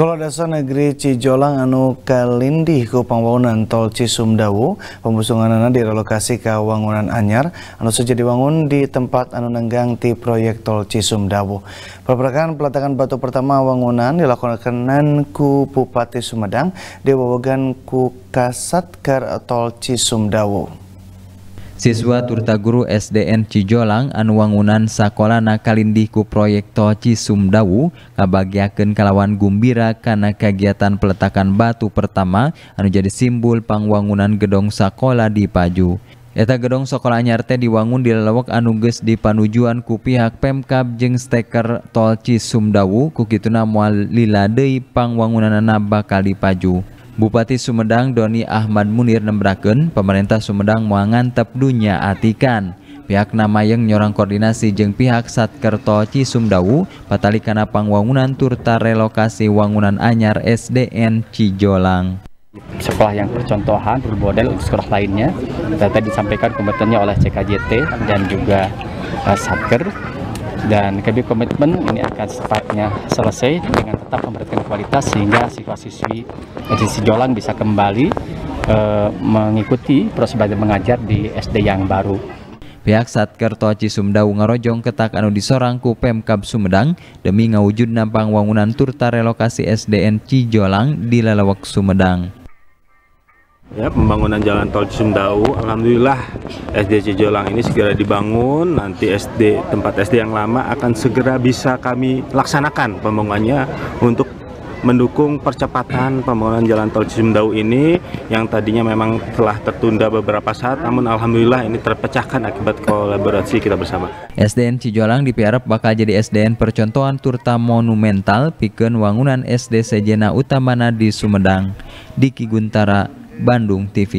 Kepala Dasar Negeri Cijolang anu Kalindi, ke pembangunan tol Cisumdawu, anak direlokasi ke wangunan anyar anu sejadi dibangun di tempat anu nenggang di proyek tol Cisumdawu. Perperakan peletakan batu pertama wangunan dilakukan ku Bupati Sumedang di ku Kasatkar tol Cisumdawu. siswa Turta guru SDN Cijolang anu wangunan sekolah nakalndiku proyek Tolci Sumdawu Abbagiaken kalawan gumbira karena kegiatan peletakan batu pertama anu jadi simbol pangwangunan gedong sekolah di Paju Eeta gedong sekolah anyrte diwangun di lewek anuges di panjuan kupihak PmK jeungsteker Tolci Sudawu kukitunailai pangwangunan na bakal di Paju. Bupati Sumedang Doni Ahmad Munir nembraken pemerintah Sumedang muangantep dunia atikan pihak nama yang nyorang koordinasi jeng pihak Satkerto Cisumdawu patali karena pangwangunan turta relokasi wangunan anyar SDN Cijolang sekolah yang percontohan bermodel sekolah lainnya data disampaikan kompetennya oleh CKJT dan juga uh, Satker dan kami komitmen ini akan secepatnya selesai dengan tetap memberikan kualitas sehingga siswa-siswi SDC Jolang bisa kembali e, mengikuti proses belajar mengajar di SD yang baru. Pihak Satkerto Cisumda Ungarojong ketak anu disorangku Pemkab Sumedang demi ngawujud nampang wangunan turta relokasi SDN Cijolang di Lelawak Sumedang ya pembangunan jalan tol Cisumdawu Alhamdulillah SD Cijolang ini segera dibangun nanti SD tempat SD yang lama akan segera bisa kami laksanakan pembangunannya untuk mendukung percepatan pembangunan jalan tol Cisumdawu ini yang tadinya memang telah tertunda beberapa saat namun alhamdulillah ini terpecahkan akibat kolaborasi kita bersama. SDN Cijolang dipiarap bakal jadi SDN percontohan turta monumental pikeun wangunan SD Sejena Utamana di Sumedang, Diki Guntara, Bandung TV.